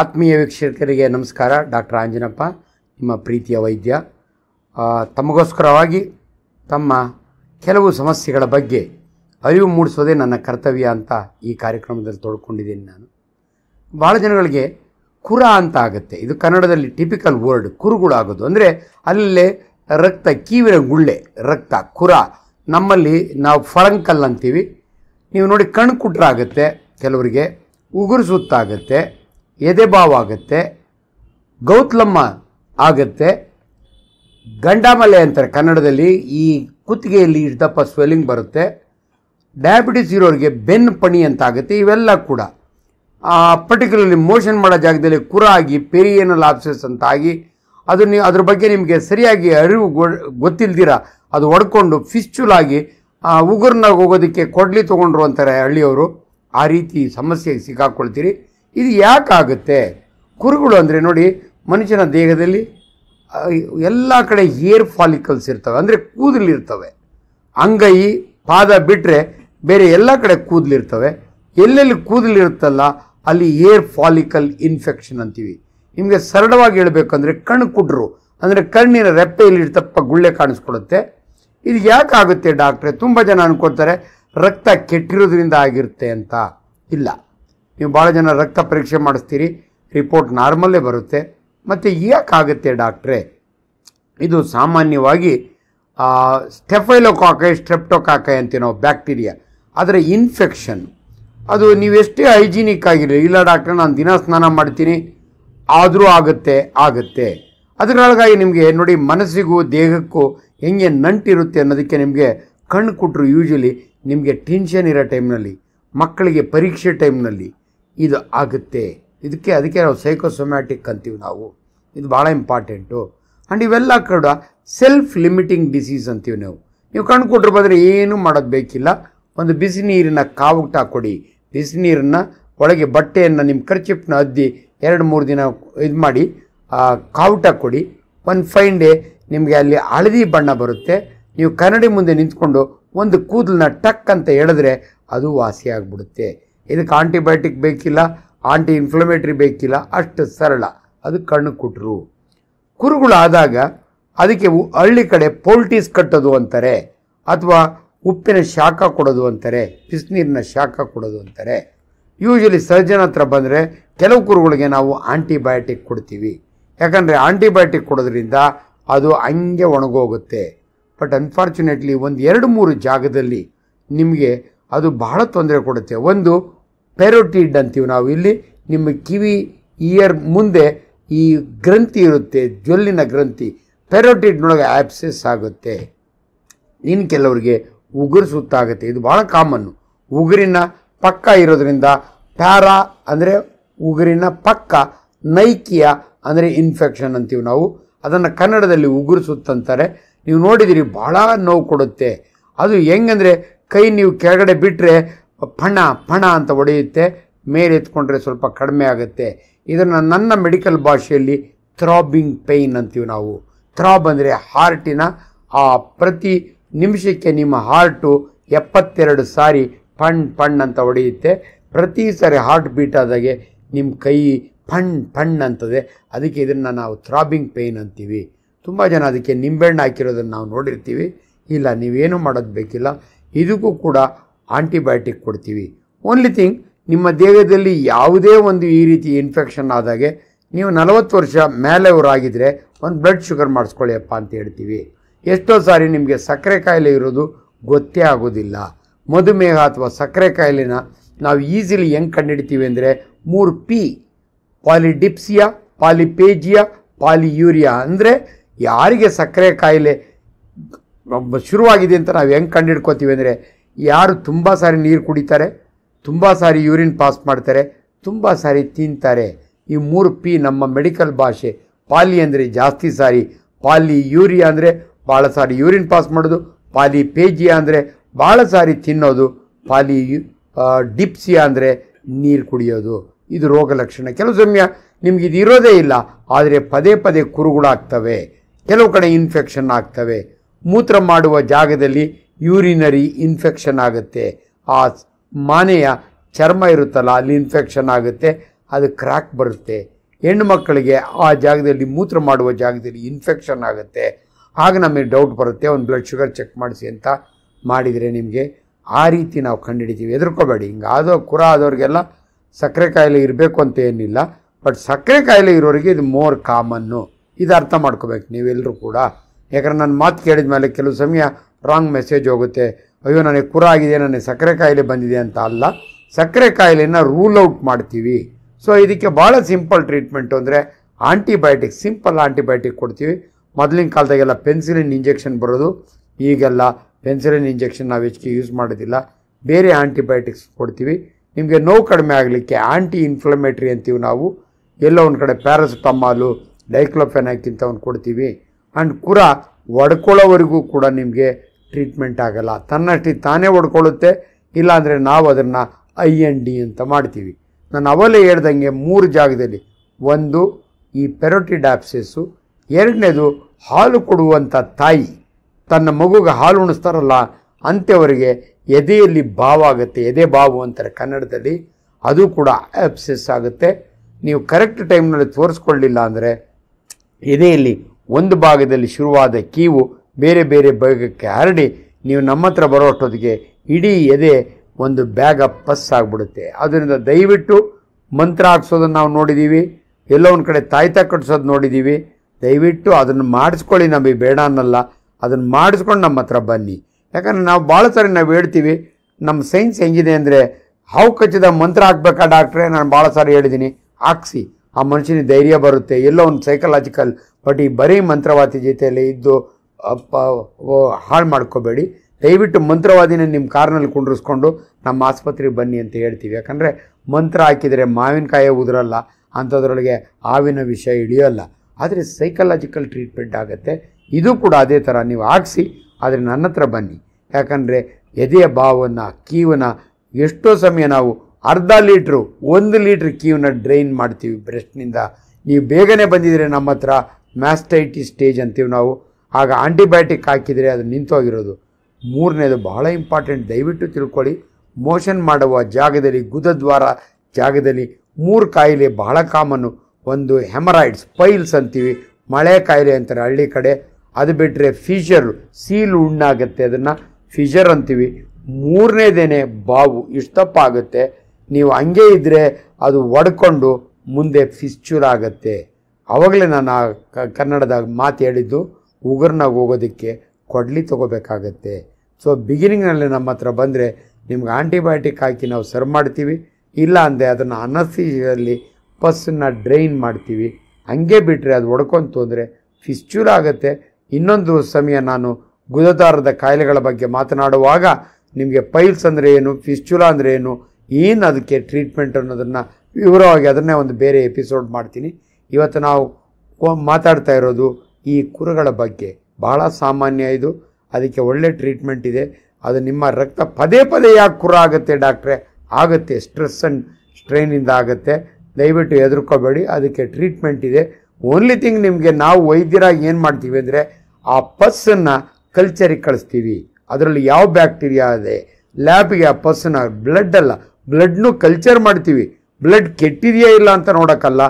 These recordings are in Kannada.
ಆತ್ಮೀಯ ವೀಕ್ಷಕರಿಗೆ ನಮಸ್ಕಾರ ಡಾಕ್ಟರ್ ಆಂಜನಪ್ಪ ನಿಮ್ಮ ಪ್ರೀತಿಯ ವೈದ್ಯ ತಮಗೋಸ್ಕರವಾಗಿ ತಮ್ಮ ಕೆಲವು ಸಮಸ್ಯೆಗಳ ಬಗ್ಗೆ ಅರಿವು ಮೂಡಿಸೋದೇ ನನ್ನ ಕರ್ತವ್ಯ ಅಂತ ಈ ಕಾರ್ಯಕ್ರಮದಲ್ಲಿ ತೊಳ್ಕೊಂಡಿದ್ದೀನಿ ನಾನು ಭಾಳ ಜನಗಳಿಗೆ ಕುರ ಅಂತ ಆಗುತ್ತೆ ಇದು ಕನ್ನಡದಲ್ಲಿ ಟಿಪಿಕಲ್ ವರ್ಡ್ ಆಗೋದು ಅಂದರೆ ಅಲ್ಲೇ ರಕ್ತ ಕೀವಿರ ಗುಳ್ಳೆ ರಕ್ತ ಕುರ ನಮ್ಮಲ್ಲಿ ನಾವು ಫಳಂಕಲ್ ಅಂತೀವಿ ನೀವು ನೋಡಿ ಕಣ್ಣು ಆಗುತ್ತೆ ಕೆಲವರಿಗೆ ಉಗುರು ಸುತ್ತಾಗುತ್ತೆ ಎದೆಬಾವ್ ಆಗುತ್ತೆ ಗೌತ್ಲಮ್ಮ ಆಗುತ್ತೆ ಗಂಡಾಮಲೆ ಅಂತಾರೆ ಕನ್ನಡದಲ್ಲಿ ಈ ಕುತ್ತಿಗೆಯಲ್ಲಿ ದಪ್ಪ ಸ್ವೆಲ್ಲಿಂಗ್ ಬರುತ್ತೆ ಡಯಾಬಿಟಿಸ್ ಇರೋರಿಗೆ ಬೆನ್ನು ಪಣಿ ಅಂತ ಆಗುತ್ತೆ ಇವೆಲ್ಲ ಕೂಡ ಪರ್ಟಿಕ್ಯುಲರ್ಲಿ ಮೋಷನ್ ಮಾಡೋ ಜಾಗದಲ್ಲಿ ಕುರ ಆಗಿ ಪೆರಿಯನಲ್ ಆಪ್ಸಸ್ ಅಂತ ಆಗಿ ಅದು ನೀವು ಅದ್ರ ಬಗ್ಗೆ ನಿಮಗೆ ಸರಿಯಾಗಿ ಅರಿವು ಗೊತ್ತಿಲ್ದಿರ ಅದು ಒಡ್ಕೊಂಡು ಫಿಸ್ಚುಲಾಗಿ ಉಗುರ್ನಾಗ ಹೋಗೋದಕ್ಕೆ ಕೊಡ್ಲಿ ತೊಗೊಂಡ್ರು ಅಂತಾರೆ ಹಳ್ಳಿಯವರು ಆ ರೀತಿ ಸಮಸ್ಯೆಗೆ ಸಿಕ್ಕಾಕ್ಕೊಳ್ತೀರಿ ಇದು ಯಾಕಾಗುತ್ತೆ ಕುರುಗಳು ಅಂದರೆ ನೋಡಿ ಮನುಷ್ಯನ ದೇಹದಲ್ಲಿ ಎಲ್ಲ ಕಡೆ ಏರ್ ಫಾಲಿಕಲ್ಸ್ ಇರ್ತವೆ ಅಂದರೆ ಕೂದಲಿರ್ತವೆ ಅಂಗೈ ಪಾದ ಬಿಟ್ಟರೆ ಬೇರೆ ಎಲ್ಲ ಕಡೆ ಕೂದಲಿರ್ತವೆ ಎಲ್ಲೆಲ್ಲಿ ಕೂದಲಿರುತ್ತಲ್ಲ ಅಲ್ಲಿ ಏರ್ ಫಾಲಿಕಲ್ ಇನ್ಫೆಕ್ಷನ್ ಅಂತೀವಿ ನಿಮಗೆ ಸರಳವಾಗಿ ಹೇಳಬೇಕಂದ್ರೆ ಕಣ್ಣು ಕುಡ್ರು ಅಂದರೆ ಕಣ್ಣಿನ ರೆಪ್ಪೆಯಲ್ಲಿ ತಪ್ಪ ಗುಳ್ಳೆ ಕಾಣಿಸ್ಕೊಡುತ್ತೆ ಇದು ಯಾಕಾಗುತ್ತೆ ಡಾಕ್ಟ್ರೆ ತುಂಬ ಜನ ಅನ್ಕೊಳ್ತಾರೆ ರಕ್ತ ಕೆಟ್ಟಿರೋದ್ರಿಂದ ಆಗಿರುತ್ತೆ ಅಂತ ಇಲ್ಲ ನೀವು ಭಾಳ ಜನ ರಕ್ತ ಪರೀಕ್ಷೆ ಮಾಡಿಸ್ತೀರಿ ರಿಪೋರ್ಟ್ ನಾರ್ಮಲ್ಲೇ ಬರುತ್ತೆ ಮತ್ತು ಆಗುತ್ತೆ ಡಾಕ್ಟ್ರೇ ಇದು ಸಾಮಾನ್ಯವಾಗಿ ಸ್ಟೆಫೈಲೋಕಾಕೈ ಸ್ಟ್ರೆಪ್ಟೋಕಾಕೈ ಅಂತ ನಾವು ಬ್ಯಾಕ್ಟೀರಿಯಾ ಆದರೆ ಇನ್ಫೆಕ್ಷನ್ ಅದು ನೀವೆಷ್ಟೇ ಹೈಜೀನಿಕ್ ಆಗಿರಲಿ ಇಲ್ಲ ಡಾಕ್ಟ್ರೆ ನಾನು ದಿನ ಸ್ನಾನ ಮಾಡ್ತೀನಿ ಆದರೂ ಆಗುತ್ತೆ ಆಗುತ್ತೆ ಅದರೊಳಗಾಗಿ ನಿಮಗೆ ನೋಡಿ ಮನಸ್ಸಿಗೂ ದೇಹಕ್ಕೂ ಹೆಂಗೆ ನಂಟಿರುತ್ತೆ ಅನ್ನೋದಕ್ಕೆ ನಿಮಗೆ ಕಣ್ಣು ಕೊಟ್ಟರು ಯೂಶಲಿ ನಿಮಗೆ ಟೆನ್ಷನ್ ಇರೋ ಟೈಮ್ನಲ್ಲಿ ಮಕ್ಕಳಿಗೆ ಪರೀಕ್ಷೆ ಟೈಮ್ನಲ್ಲಿ ಇದು ಆಗುತ್ತೆ ಇದಕ್ಕೆ ಅದಕ್ಕೆ ನಾವು ಸೈಕೋಸೊಮ್ಯಾಟಿಕ್ ಅಂತೀವಿ ನಾವು ಇದು ಭಾಳ ಇಂಪಾರ್ಟೆಂಟು ಆ್ಯಂಡ್ ಇವೆಲ್ಲ ಕೂಡ ಸೆಲ್ಫ್ ಲಿಮಿಟಿಂಗ್ ಡಿಸೀಸ್ ಅಂತೀವಿ ನಾವು ನೀವು ಕಣ್ಣು ಕೊಟ್ಟರು ಬಂದರೆ ಏನೂ ಮಾಡೋದು ಬೇಕಿಲ್ಲ ಒಂದು ಬಿಸಿ ನೀರಿನ ಕಾವುಟ ಕೊಡಿ ಬಿಸಿ ನೀರನ್ನು ಒಳಗೆ ಬಟ್ಟೆಯನ್ನು ನಿಮ್ಮ ಖರ್ಚಿಪ್ನ ಅದ್ದಿ ಎರಡು ಮೂರು ದಿನ ಇದು ಮಾಡಿ ಕಾವುಟ ಕೊಡಿ ಒಂದು ಫೈನ್ ಡೇ ನಿಮಗೆ ಅಲ್ಲಿ ಹಳದಿ ಬಣ್ಣ ಬರುತ್ತೆ ನೀವು ಕನ್ನಡಿ ಮುಂದೆ ನಿಂತ್ಕೊಂಡು ಒಂದು ಕೂದಲನ್ನ ಟಕ್ ಅಂತ ಹೇಳಿದ್ರೆ ಅದು ವಾಸಿಯಾಗ್ಬಿಡುತ್ತೆ ಇದಕ್ಕೆ ಆಂಟಿಬಯೋಟಿಕ್ ಬೇಕಿಲ್ಲ ಆಂಟಿ ಇನ್ಫ್ಲಮೇಟ್ರಿ ಬೇಕಿಲ್ಲ ಅಷ್ಟು ಸರಳ ಅದು ಕಣ್ಣು ಕುರುಗಳು ಕುರುಗಳಾದಾಗ ಅದಕ್ಕೆ ಹಳ್ಳಿ ಕಡೆ ಪೋಲ್ಟೀಸ್ ಕಟ್ಟೋದು ಅಂತಾರೆ ಅಥವಾ ಉಪ್ಪಿನ ಶಾಖ ಕೊಡೋದು ಅಂತಾರೆ ಬಿಸಿನೀರಿನ ಶಾಖ ಕೊಡೋದು ಅಂತಾರೆ ಯೂಶಲಿ ಸರ್ಜನ್ ಹತ್ರ ಬಂದರೆ ಕೆಲವು ಕುರುಗಳಿಗೆ ನಾವು ಆಂಟಿಬಯೋಟಿಕ್ ಕೊಡ್ತೀವಿ ಯಾಕಂದರೆ ಆಂಟಿಬಯೋಟಿಕ್ ಕೊಡೋದ್ರಿಂದ ಅದು ಹಂಗೆ ಒಣಗೋಗುತ್ತೆ ಬಟ್ ಅನ್ಫಾರ್ಚುನೇಟ್ಲಿ ಒಂದು ಎರಡು ಮೂರು ಜಾಗದಲ್ಲಿ ನಿಮಗೆ ಅದು ಬಹಳ ತೊಂದರೆ ಕೊಡುತ್ತೆ ಒಂದು ಪೆರೋಟಿಡ್ ಅಂತೀವಿ ನಾವು ಇಲ್ಲಿ ನಿಮ್ಮ ಕಿವಿ ಇಯರ್ ಮುಂದೆ ಈ ಗ್ರಂಥಿ ಇರುತ್ತೆ ಜೊಲ್ಲಿನ ಗ್ರಂಥಿ ಪೆರೋಟಿಡ್ನೊಳಗೆ ಆ್ಯಪ್ಸೆಸ್ ಆಗುತ್ತೆ ಇನ್ನು ಕೆಲವರಿಗೆ ಉಗುರು ಸುತ್ತಾಗುತ್ತೆ ಇದು ಭಾಳ ಕಾಮನ್ನು ಉಗುರಿನ ಪಕ್ಕ ಇರೋದರಿಂದ ಪ್ಯಾರಾ ಅಂದರೆ ಉಗುರಿನ ಪಕ್ಕ ನೈಕಿಯ ಅಂದರೆ ಇನ್ಫೆಕ್ಷನ್ ಅಂತೀವಿ ನಾವು ಅದನ್ನು ಕನ್ನಡದಲ್ಲಿ ಉಗುರು ಸುತ್ತಂತಾರೆ ನೀವು ನೋಡಿದಿರಿ ಭಾಳ ನೋವು ಕೊಡುತ್ತೆ ಅದು ಹೆಂಗಂದರೆ ಕೈ ನೀವು ಕೆಳಗಡೆ ಬಿಟ್ಟರೆ ಫಣ ಫಣ ಅಂತ ಒಡೆಯುತ್ತೆ ಮೇಲೆ ಎತ್ಕೊಂಡ್ರೆ ಸ್ವಲ್ಪ ಕಡಿಮೆ ಆಗುತ್ತೆ ಇದನ್ನು ನನ್ನ ಮೆಡಿಕಲ್ ಭಾಷೆಯಲ್ಲಿ ಥ್ರಾಬಿಂಗ್ ಪೇಯ್ನ್ ಅಂತೀವಿ ನಾವು ಥ್ರಾಬ್ ಅಂದರೆ ಹಾರ್ಟಿನ ಆ ಪ್ರತಿ ನಿಮಿಷಕ್ಕೆ ನಿಮ್ಮ ಹಾರ್ಟು ಎಪ್ಪತ್ತೆರಡು ಸಾರಿ ಫಣ್ ಫಣ್ ಅಂತ ಹೊಡೆಯುತ್ತೆ ಪ್ರತಿ ಸಾರಿ ಹಾರ್ಟ್ ಬೀಟ್ ಆದಾಗೆ ನಿಮ್ಮ ಕೈ ಫಣ್ ಫಣ್ ಅಂತದೆ ಅದಕ್ಕೆ ಇದನ್ನು ನಾವು ಥ್ರಾಬಿಂಗ್ ಪೇಯ್ನ್ ಅಂತೀವಿ ತುಂಬ ಜನ ಅದಕ್ಕೆ ನಿಂಬೆಹಣ್ಣು ಹಾಕಿರೋದನ್ನು ನಾವು ನೋಡಿರ್ತೀವಿ ಇಲ್ಲ ನೀವೇನು ಮಾಡೋದು ಬೇಕಿಲ್ಲ ಇದಕ್ಕೂ ಕೂಡ ಆಂಟಿಬಯೋಟಿಕ್ ಕೊಡ್ತೀವಿ ಓನ್ಲಿ ಥಿಂಗ್ ನಿಮ್ಮ ದೇಹದಲ್ಲಿ ಯಾವುದೇ ಒಂದು ಈ ರೀತಿ ಇನ್ಫೆಕ್ಷನ್ ಆದಾಗೆ ನೀವು ನಲವತ್ತು ವರ್ಷ ಮೇಲೆಯವರಾಗಿದ್ದರೆ ಒಂದು ಬ್ಲಡ್ ಶುಗರ್ ಮಾಡಿಸ್ಕೊಳ್ಳಿಯಪ್ಪ ಅಂತ ಹೇಳ್ತೀವಿ ಎಷ್ಟೋ ಸಾರಿ ನಿಮಗೆ ಸಕ್ಕರೆ ಕಾಯಿಲೆ ಇರೋದು ಗೊತ್ತೇ ಆಗೋದಿಲ್ಲ ಮಧುಮೇಹ ಅಥವಾ ಸಕ್ಕರೆ ಕಾಯಿಲೆನ ನಾವು ಈಸಿಲಿ ಹೆಂಗೆ ಕಂಡುಹಿಡ್ತೀವಿ ಅಂದರೆ ಮೂರು ಪಿ ಪಾಲಿಡಿಪ್ಸಿಯಾ ಪಾಲಿಪೇಜಿಯಾ ಪಾಲಿಯೂರಿಯಾ ಅಂದರೆ ಯಾರಿಗೆ ಸಕ್ಕರೆ ಕಾಯಿಲೆ ಶುರುವಾಗಿದೆ ಅಂತ ನಾವು ಹೆಂಗೆ ಕಂಡು ಹಿಡ್ಕೋತೀವಿ ಅಂದರೆ ಯಾರು ತುಂಬ ಸಾರಿ ನೀರು ಕುಡಿತಾರೆ ತುಂಬ ಸಾರಿ ಯೂರಿನ್ ಪಾಸ್ ಮಾಡ್ತಾರೆ ತುಂಬ ಸಾರಿ ತಿಂತಾರೆ ಈ ಮೂರು ಪಿ ನಮ್ಮ ಮೆಡಿಕಲ್ ಭಾಷೆ ಪಾಲಿ ಅಂದರೆ ಜಾಸ್ತಿ ಸಾರಿ ಪಾಲಿ ಯೂರಿಯಾ ಅಂದರೆ ಭಾಳ ಸಾರಿ ಯೂರಿನ್ ಪಾಸ್ ಮಾಡೋದು ಪಾಲಿ ಪೇಜಿಯಾ ಅಂದರೆ ಭಾಳ ಸಾರಿ ತಿನ್ನೋದು ಪಾಲಿ ಡಿಪ್ಸಿಯಾ ಅಂದರೆ ನೀರು ಕುಡಿಯೋದು ಇದು ರೋಗ ಲಕ್ಷಣ ಕೆಲವು ಸಮಯ ನಿಮಗಿದು ಇರೋದೇ ಇಲ್ಲ ಆದರೆ ಪದೇ ಪದೇ ಕುರುಗಳಾಗ್ತವೆ ಕೆಲವು ಕಡೆ ಇನ್ಫೆಕ್ಷನ್ ಆಗ್ತವೆ ಮೂತ್ರ ಮಾಡುವ ಜಾಗದಲ್ಲಿ ಯೂರಿನರಿ ಇನ್ಫೆಕ್ಷನ್ ಆಗುತ್ತೆ ಆ ಮಾನೆಯ ಚರ್ಮ ಇರುತ್ತಲ್ಲ ಅಲ್ಲಿ ಇನ್ಫೆಕ್ಷನ್ ಆಗುತ್ತೆ ಅದು ಕ್ರ್ಯಾಕ್ ಬರುತ್ತೆ ಹೆಣ್ಣು ಮಕ್ಕಳಿಗೆ ಆ ಜಾಗದಲ್ಲಿ ಮೂತ್ರ ಮಾಡುವ ಜಾಗದಲ್ಲಿ ಇನ್ಫೆಕ್ಷನ್ ಆಗುತ್ತೆ ಆಗ ನಮಗೆ ಡೌಟ್ ಬರುತ್ತೆ ಒಂದು ಬ್ಲಡ್ ಶುಗರ್ ಚೆಕ್ ಮಾಡಿಸಿ ಅಂತ ಮಾಡಿದರೆ ನಿಮಗೆ ಆ ರೀತಿ ನಾವು ಕಂಡುಹಿಡಿತೀವಿ ಎದುರ್ಕೋಬೇಡಿ ಹಿಂಗೆ ಆದೋ ಕುರ ಆದವ್ರಿಗೆಲ್ಲ ಸಕ್ಕರೆ ಕಾಯಿಲೆ ಇರಬೇಕು ಅಂತ ಏನಿಲ್ಲ ಬಟ್ ಸಕ್ಕರೆ ಕಾಯಿಲೆ ಇರೋರಿಗೆ ಇದು ಮೋರ್ ಕಾಮನ್ನು ಇದು ಅರ್ಥ ಮಾಡ್ಕೋಬೇಕು ನೀವೆಲ್ಲರೂ ಕೂಡ ಯಾಕಂದ್ರೆ ನನ್ನ ಮಾತು ಕೇಳಿದ ಮೇಲೆ ಕೆಲವು ಸಮಯ ರಾಂಗ್ ಮೆಸೇಜ್ ಹೋಗುತ್ತೆ ಅಯ್ಯೋ ನನಗೆ ಕುರ ಆಗಿದೆ ನನಗೆ ಸಕ್ಕರೆ ಕಾಯಿಲೆ ಬಂದಿದೆ ಅಂತ ಅಲ್ಲ ಸಕ್ಕರೆ ಕಾಯಿಲೆನ ರೂಲ್ ಔಟ್ ಮಾಡ್ತೀವಿ ಸೊ ಇದಕ್ಕೆ ಭಾಳ ಸಿಂಪಲ್ ಟ್ರೀಟ್ಮೆಂಟು ಅಂದರೆ ಆಂಟಿಬಯೋಟಿಕ್ ಸಿಂಪಲ್ ಆಂಟಿಬಯೋಟಿಕ್ ಕೊಡ್ತೀವಿ ಮೊದಲಿನ ಕಾಲದಾಗೆಲ್ಲ ಪೆನ್ಸಿಲಿನ್ ಇಂಜೆಕ್ಷನ್ ಬರೋದು ಈಗೆಲ್ಲ ಪೆನ್ಸಿಲಿನ್ ಇಂಜೆಕ್ಷನ್ ನಾವು ಹೆಚ್ಚಿಗೆ ಯೂಸ್ ಮಾಡೋದಿಲ್ಲ ಬೇರೆ ಆ್ಯಂಟಿಬಯೋಟಿಕ್ಸ್ ಕೊಡ್ತೀವಿ ನಿಮಗೆ ನೋವು ಕಡಿಮೆ ಆಗಲಿಕ್ಕೆ ಆ್ಯಂಟಿ ಇನ್ಫ್ಲಮೇಟ್ರಿ ಅಂತೀವಿ ನಾವು ಎಲ್ಲೋ ಒಂದು ಕಡೆ ಪ್ಯಾರಸಿಟಮಾಲು ಡೈಕ್ಲೋಫೆನಾಕ್ ಇಂಥವನ್ನು ಕೊಡ್ತೀವಿ ಆ್ಯಂಡ್ ಕುರ ಒಡ್ಕೊಳ್ಳೋವರೆಗೂ ಕೂಡ ನಿಮಗೆ ಟ್ರೀಟ್ಮೆಂಟ್ ಆಗೋಲ್ಲ ತನ್ನಷ್ಟು ತಾನೇ ಒಡ್ಕೊಳ್ಳುತ್ತೆ ಇಲ್ಲಾಂದರೆ ನಾವು ಅದನ್ನು ಐ ಎನ್ ಡಿ ಅಂತ ಮಾಡ್ತೀವಿ ನಾನು ಅವಲೇ ಹೇಳ್ದಂಗೆ ಮೂರು ಜಾಗದಲ್ಲಿ ಒಂದು ಈ ಪೆರೋಟಿಡಾಪ್ಸಿಸ್ಸು ಎರಡನೇದು ಹಾಲು ಕೊಡುವಂಥ ತಾಯಿ ತನ್ನ ಮಗುಗೆ ಹಾಲು ಉಣಿಸ್ತಾರಲ್ಲ ಅಂಥವರಿಗೆ ಎದೆಯಲ್ಲಿ ಬಾವಾಗುತ್ತೆ ಎದೆ ಬಾವು ಅಂತಾರೆ ಕನ್ನಡದಲ್ಲಿ ಅದು ಕೂಡ ಆ್ಯಪ್ಸೆಸ್ ಆಗುತ್ತೆ ನೀವು ಕರೆಕ್ಟ್ ಟೈಮ್ನಲ್ಲಿ ತೋರಿಸ್ಕೊಳ್ಳಿಲ್ಲ ಅಂದರೆ ಎದೆಯಲ್ಲಿ ಒಂದು ಭಾಗದಲ್ಲಿ ಶುರುವಾದ ಕೀವು ಬೇರೆ ಬೇರೆ ಭಾಗಕ್ಕೆ ಹರಡಿ ನೀವು ನಮ್ಮ ಹತ್ರ ಬರೋಷ್ಟೊತ್ತಿಗೆ ಇಡೀ ಎದೆ ಒಂದು ಬ್ಯಾಗ ಪಸ್ ಆಗಿಬಿಡುತ್ತೆ ಅದರಿಂದ ದಯವಿಟ್ಟು ಮಂತ್ರ ಹಾಕ್ಸೋದನ್ನು ನಾವು ನೋಡಿದ್ದೀವಿ ಎಲ್ಲೋ ಒಂದು ಕಡೆ ತಾಯ್ತ ಕಟ್ಟಿಸೋದು ನೋಡಿದ್ದೀವಿ ದಯವಿಟ್ಟು ಅದನ್ನು ಮಾಡಿಸ್ಕೊಳ್ಳಿ ನಮಗೆ ಬೇಡ ಅನ್ನಲ್ಲ ಅದನ್ನು ಮಾಡಿಸ್ಕೊಂಡು ನಮ್ಮ ಹತ್ರ ಬನ್ನಿ ಯಾಕಂದರೆ ನಾವು ಭಾಳ ಸಾರಿ ನಾವು ಹೇಳ್ತೀವಿ ನಮ್ಮ ಸೈನ್ಸ್ ಹೆಂಗಿದೆ ಅಂದರೆ ಹಾವು ಕಚ್ಚಿದ ಮಂತ್ರ ಹಾಕ್ಬೇಕಾ ಡಾಕ್ಟ್ರೆ ನಾನು ಭಾಳ ಸಾರಿ ಹೇಳಿದ್ದೀನಿ ಹಾಕ್ಸಿ ಆ ಮನುಷ್ಯನಿಗೆ ಧೈರ್ಯ ಬರುತ್ತೆ ಎಲ್ಲೋ ಒಂದು ಸೈಕಲಾಜಿಕಲ್ ಬಟ್ ಈ ಬರೀ ಮಂತ್ರವಾದಿ ಜೊತೆಯಲ್ಲಿ ಇದ್ದು ಹಾಳು ಮಾಡ್ಕೋಬೇಡಿ ದಯವಿಟ್ಟು ಮಂತ್ರವಾದಿನ ನಿಮ್ಮ ಕಾರ್ನಲ್ಲಿ ಕುಂಡ್ರಿಸ್ಕೊಂಡು ನಮ್ಮ ಆಸ್ಪತ್ರೆಗೆ ಬನ್ನಿ ಅಂತ ಹೇಳ್ತೀವಿ ಯಾಕಂದರೆ ಮಂತ್ರ ಹಾಕಿದರೆ ಮಾವಿನಕಾಯಿ ಉದುರಲ್ಲ ಅಂಥದ್ರೊಳಗೆ ಹಾವಿನ ವಿಷ ಇಳಿಯೋಲ್ಲ ಆದರೆ ಸೈಕಲಾಜಿಕಲ್ ಟ್ರೀಟ್ಮೆಂಟ್ ಆಗುತ್ತೆ ಇದು ಕೂಡ ಅದೇ ಥರ ನೀವು ಹಾಕಿಸಿ ಆದರೆ ನನ್ನ ಹತ್ರ ಬನ್ನಿ ಯಾಕಂದರೆ ಎದೆಯ ಭಾವವನ್ನು ಕೀವನ ಎಷ್ಟೋ ಸಮಯ ನಾವು ಅರ್ಧ ಲೀಟ್ರು ಒಂದು ಲೀಟ್ರ್ ಕೀವನ್ನ ಡ್ರೈನ್ ಮಾಡ್ತೀವಿ ಬ್ರೆಸ್ಟ್ನಿಂದ ನೀವು ಬೇಗನೆ ಬಂದಿದ್ದರೆ ನಮ್ಮ ಹತ್ರ ಮ್ಯಾಸ್ಟೈಟಿಸ್ ಸ್ಟೇಜ್ ಅಂತೀವಿ ನಾವು ಆಗ ಆಂಟಿಬಯೋಟಿಕ್ ಹಾಕಿದರೆ ಅದು ನಿಂತೋಗಿರೋದು ಮೂರನೇದು ಬಹಳ ಇಂಪಾರ್ಟೆಂಟ್ ದಯವಿಟ್ಟು ತಿಳ್ಕೊಳ್ಳಿ ಮೋಷನ್ ಮಾಡುವ ಜಾಗದಲ್ಲಿ ಗುದದ್ವಾರ ಜಾಗದಲ್ಲಿ ಮೂರು ಕಾಯಿಲೆ ಬಹಳ ಕಾಮನ್ನು ಒಂದು ಹೆಮರಾಯ್ಡ್ಸ್ ಪೈಲ್ಸ್ ಅಂತೀವಿ ಮಳೆ ಕಾಯಿಲೆ ಅಂತಾರೆ ಹಳ್ಳಿ ಕಡೆ ಅದು ಬಿಟ್ಟರೆ ಫಿಷರ್ ಸೀಲ್ ಉಣ್ಣಾಗುತ್ತೆ ಅದನ್ನು ಫಿಷರ್ ಅಂತೀವಿ ಮೂರನೇದೇನೆ ಬಾವು ಇಷ್ಟಪ್ಪ ಆಗುತ್ತೆ ನೀವು ಹಂಗೆ ಇದ್ದರೆ ಅದು ಒಡ್ಕೊಂಡು ಮುಂದೆ ಫಿಶ್ಚೂರ್ ಆಗತ್ತೆ ಆವಾಗಲೇ ನಾನು ಆ ಮಾತು ಹೇಳಿದ್ದು ಉಗುರ್ನಾಗ ಹೋಗೋದಕ್ಕೆ ಕೊಡ್ಲಿ ತೊಗೋಬೇಕಾಗತ್ತೆ ಸೊ ಬಿಗಿನಿಂಗ್ನಲ್ಲಿ ನಮ್ಮ ಹತ್ರ ಬಂದರೆ ನಿಮ್ಗೆ ಆಂಟಿಬಯೋಟಿಕ್ ಹಾಕಿ ನಾವು ಸರ್ವ್ ಮಾಡ್ತೀವಿ ಇಲ್ಲ ಅಂದರೆ ಅದನ್ನು ಅನಸ್ತೀಜಲ್ಲಿ ಪಸ್ಸನ್ನು ಡ್ರೈನ್ ಮಾಡ್ತೀವಿ ಹಂಗೆ ಬಿಟ್ಟರೆ ಅದು ಒಡ್ಕೊಂತು ಅಂದರೆ ಫಿಶ್ಚೂರ್ ಆಗುತ್ತೆ ಇನ್ನೊಂದು ಸಮಯ ನಾನು ಗುದದಾರದ ಕಾಯಿಲೆಗಳ ಬಗ್ಗೆ ಮಾತನಾಡುವಾಗ ನಿಮಗೆ ಪೈಲ್ಸ್ ಅಂದರೆ ಏನು ಫಿಶ್ಚುಲಾ ಅಂದರೆ ಏನು ಏನು ಅದಕ್ಕೆ ಟ್ರೀಟ್ಮೆಂಟ್ ಅನ್ನೋದನ್ನು ವಿವರವಾಗಿ ಅದನ್ನೇ ಒಂದು ಬೇರೆ ಎಪಿಸೋಡ್ ಮಾಡ್ತೀನಿ ಇವತ್ತು ನಾವು ಮಾತಾಡ್ತಾ ಇರೋದು ಈ ಕುರುಗಳ ಬಗ್ಗೆ ಬಹಳ ಸಾಮಾನ್ಯ ಇದು ಅದಕ್ಕೆ ಒಳ್ಳೆ ಟ್ರೀಟ್ಮೆಂಟ್ ಇದೆ ಅದು ನಿಮ್ಮ ರಕ್ತ ಪದೇ ಪದೇ ಯಾಕೆ ಕುರ ಆಗುತ್ತೆ ಡಾಕ್ಟ್ರೆ ಆಗುತ್ತೆ ಸ್ಟ್ರೆಸ್ ಆ್ಯಂಡ್ ಸ್ಟ್ರೈನಿಂದ ಆಗುತ್ತೆ ದಯವಿಟ್ಟು ಹೆದರ್ಕೋಬೇಡಿ ಅದಕ್ಕೆ ಟ್ರೀಟ್ಮೆಂಟ್ ಇದೆ ಓನ್ಲಿ ಥಿಂಗ್ ನಿಮಗೆ ನಾವು ವೈದ್ಯರಾಗಿ ಏನು ಮಾಡ್ತೀವಿ ಅಂದರೆ ಆ ಪಸ್ಸನ್ನು ಕಲ್ಚರಿಗೆ ಕಳಿಸ್ತೀವಿ ಅದರಲ್ಲಿ ಯಾವ ಬ್ಯಾಕ್ಟೀರಿಯಾ ಇದೆ ಲ್ಯಾಬ್ಗೆ ಆ ಪಸ್ಸನ್ನು ಬ್ಲಡ್ ಅಲ್ಲ ಬ್ಲಡ್ನು ಕಲ್ಚರ್ ಮಾಡ್ತೀವಿ ಬ್ಲಡ್ ಕೆಟ್ಟಿದೆಯಾ ಇಲ್ಲ ಅಂತ ನೋಡೋಕ್ಕಲ್ಲ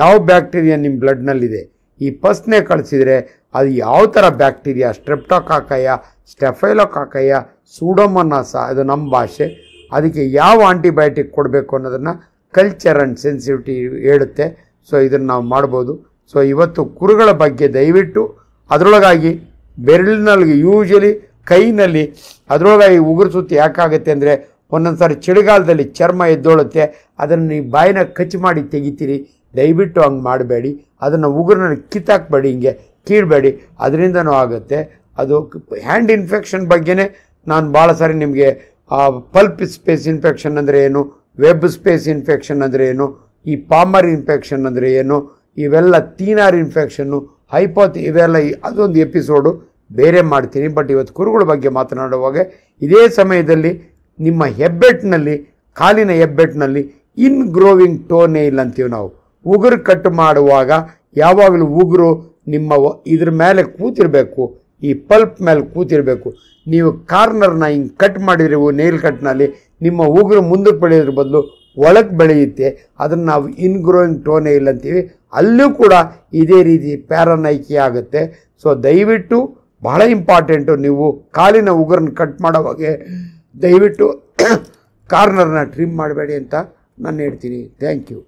ಯಾವ ಬ್ಯಾಕ್ಟೀರಿಯಾ ನಿಮ್ಮ ಬ್ಲಡ್ನಲ್ಲಿದೆ ಈ ಪಸ್ನೇ ಕಳಿಸಿದರೆ ಅದು ಯಾವ ಥರ ಬ್ಯಾಕ್ಟೀರಿಯಾ ಸ್ಟ್ರೆಪ್ಟೋಕಾಕಯ ಸ್ಟೆಫೈಲೋಕಾಕಯ ಸೂಡೋಮನಾಸ ಅದು ನಮ್ಮ ಭಾಷೆ ಅದಕ್ಕೆ ಯಾವ ಆಂಟಿಬಯೋಟಿಕ್ ಕೊಡಬೇಕು ಅನ್ನೋದನ್ನು ಕಲ್ಚರ್ ಆ್ಯಂಡ್ ಸೆನ್ಸಿಟಿವಿಟಿ ಹೇಳುತ್ತೆ ಸೊ ಇದನ್ನು ನಾವು ಮಾಡ್ಬೋದು ಸೊ ಇವತ್ತು ಕುರುಗಳ ಬಗ್ಗೆ ದಯವಿಟ್ಟು ಅದರೊಳಗಾಗಿ ಬೆರಳಿನಲ್ಲಿ ಯೂಶಲಿ ಕೈನಲ್ಲಿ ಅದರೊಳಗಾಗಿ ಉಗುರು ಸುತ್ತಿ ಯಾಕಾಗುತ್ತೆ ಅಂದರೆ ಒಂದೊಂದು ಸಾರಿ ಚಳಿಗಾಲದಲ್ಲಿ ಚರ್ಮ ಎದ್ದೋಳುತ್ತೆ ಅದನ್ನು ನೀವು ಬಾಯಿನ ಕಚ್ಚಿ ಮಾಡಿ ತೆಗಿತೀರಿ ದಯವಿಟ್ಟು ಹಂಗೆ ಮಾಡಬೇಡಿ ಅದನ್ನು ಉಗುರನ್ನ ಕಿತ್ತಾಕಬೇಡಿ ಹಿಂಗೆ ಕೀಳಬೇಡಿ ಅದರಿಂದನೂ ಆಗುತ್ತೆ ಅದು ಹ್ಯಾಂಡ್ ಇನ್ಫೆಕ್ಷನ್ ಬಗ್ಗೆನೇ ನಾನು ಭಾಳ ಸಾರಿ ನಿಮಗೆ ಪಲ್ಪ್ ಸ್ಪೇಸ್ ಇನ್ಫೆಕ್ಷನ್ ಅಂದರೆ ಏನು ವೆಬ್ ಸ್ಪೇಸ್ ಇನ್ಫೆಕ್ಷನ್ ಅಂದರೆ ಏನು ಈ ಪಾಮರ್ ಇನ್ಫೆಕ್ಷನ್ ಅಂದರೆ ಏನು ಇವೆಲ್ಲ ತೀನಾರ್ ಇನ್ಫೆಕ್ಷನ್ನು ಹೈಪೋತ್ ಇವೆಲ್ಲ ಅದೊಂದು ಎಪಿಸೋಡು ಬೇರೆ ಮಾಡ್ತೀನಿ ಬಟ್ ಇವತ್ತು ಕುರುಗಳ ಬಗ್ಗೆ ಮಾತನಾಡುವಾಗ ಇದೇ ಸಮಯದಲ್ಲಿ ನಿಮ್ಮ ಹೆಬ್ಬೆಟ್ಟಿನಲ್ಲಿ ಕಾಲಿನ ಹೆಬ್ಬೆಟ್ಟಿನಲ್ಲಿ ಇನ್ ಗ್ರೋವಿಂಗ್ ಟೋನೇಲ್ ಅಂತೀವಿ ನಾವು ಉಗುರು ಕಟ್ ಮಾಡುವಾಗ ಯಾವಾಗಲೂ ಉಗುರು ನಿಮ್ಮ ಇದ್ರ ಮೇಲೆ ಕೂತಿರಬೇಕು ಈ ಪಲ್ಪ್ ಮೇಲೆ ಕೂತಿರಬೇಕು ನೀವು ಕಾರ್ನರ್ನ ಹಿಂಗೆ ಕಟ್ ಮಾಡಿದ್ರಿ ನೇಲ್ ಕಟ್ನಲ್ಲಿ ನಿಮ್ಮ ಉಗುರು ಮುಂದಕ್ಕೆ ಬೆಳೆಯೋದ್ರ ಬದಲು ಒಳಗೆ ಬೆಳೆಯುತ್ತೆ ಅದನ್ನು ನಾವು ಇನ್ಗ್ರೋವಿಂಗ್ ಟೋನೇ ಇಲ್ಲ ಅಂತೀವಿ ಅಲ್ಲೂ ಕೂಡ ಇದೇ ರೀತಿ ಪ್ಯಾರನೈಕಿ ಆಗುತ್ತೆ ಸೊ ದಯವಿಟ್ಟು ಬಹಳ ಇಂಪಾರ್ಟೆಂಟು ನೀವು ಕಾಲಿನ ಉಗುರನ್ನ ಕಟ್ ಮಾಡೋವಾಗೆ ದಯವಿಟ್ಟು ಕಾರ್ನರ್ನ ಟ್ರಿಮ್ ಮಾಡಬೇಡಿ ಅಂತ ನಾನು ಹೇಳ್ತೀನಿ ಥ್ಯಾಂಕ್ ಯು